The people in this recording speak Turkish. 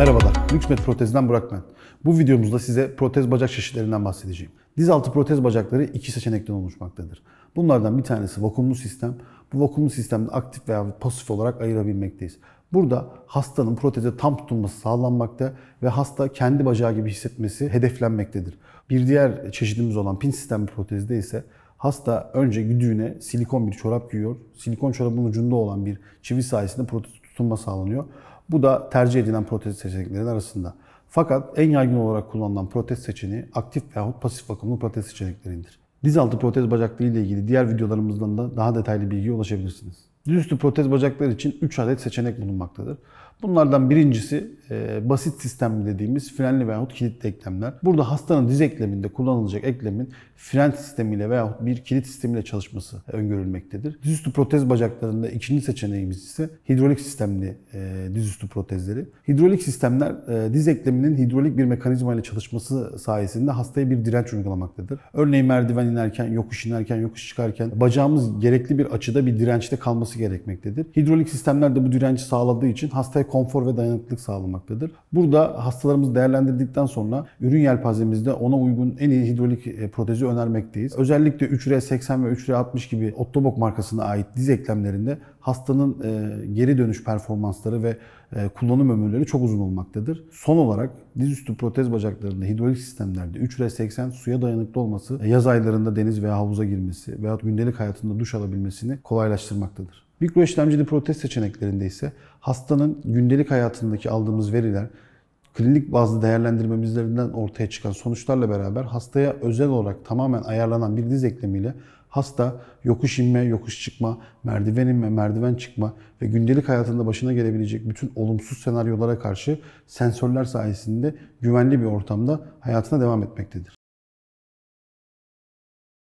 Merhabalar, Lüksmed Protez'den Burak ben. Bu videomuzda size protez bacak çeşitlerinden bahsedeceğim. Diz altı protez bacakları iki seçenekten oluşmaktadır. Bunlardan bir tanesi vakumlu sistem. Bu vakumlu sistemde aktif veya pasif olarak ayırabilmekteyiz. Burada hastanın proteze tam tutunması sağlanmakta ve hasta kendi bacağı gibi hissetmesi hedeflenmektedir. Bir diğer çeşidimiz olan pin sistemli protezde ise hasta önce güdüğüne silikon bir çorap giyiyor. Silikon çorabın ucunda olan bir çivi sayesinde protez tutunma sağlanıyor. Bu da tercih edilen protez seçeneklerinin arasında. Fakat en yaygın olarak kullanılan protez seçeneği aktif veya pasif vakumlu protez seçeneklerindir. Diz altı protez bacaklığı ile ilgili diğer videolarımızdan da daha detaylı bilgiye ulaşabilirsiniz. Dizüstü protez bacaklar için 3 adet seçenek bulunmaktadır. Bunlardan birincisi e, basit sistemli dediğimiz frenli veyahut kilitli eklemler. Burada hastanın diz ekleminde kullanılacak eklemin fren sistemiyle veyahut bir kilit sistemiyle çalışması öngörülmektedir. Dizüstü protez bacaklarında ikinci seçeneğimiz ise hidrolik sistemli e, dizüstü protezleri. Hidrolik sistemler e, diz ekleminin hidrolik bir mekanizma ile çalışması sayesinde hastaya bir direnç uygulamaktadır. Örneğin merdiven inerken, yokuş inerken, yokuş çıkarken bacağımız gerekli bir açıda bir dirençte kalması gerekmektedir. Hidrolik sistemler de bu direnci sağladığı için hastaya konfor ve dayanıklılık sağlamaktadır. Burada hastalarımızı değerlendirdikten sonra ürün yelpazemizde ona uygun en iyi hidrolik e, protezi önermekteyiz. Özellikle 3R80 ve 3R60 gibi Ottobock markasına ait diz eklemlerinde hastanın e, geri dönüş performansları ve e, kullanım ömürleri çok uzun olmaktadır. Son olarak dizüstü protez bacaklarında hidrolik sistemlerde 3R80 suya dayanıklı olması yaz aylarında deniz veya havuza girmesi veyahut gündelik hayatında duş alabilmesini kolaylaştırmaktadır. Mikroişlemcili protez seçeneklerinde ise hastanın gündelik hayatındaki aldığımız veriler, klinik bazı değerlendirmemizlerinden ortaya çıkan sonuçlarla beraber hastaya özel olarak tamamen ayarlanan bir diz eklemiyle hasta yokuş inme, yokuş çıkma, merdiven inme, merdiven çıkma ve gündelik hayatında başına gelebilecek bütün olumsuz senaryolara karşı sensörler sayesinde güvenli bir ortamda hayatına devam etmektedir.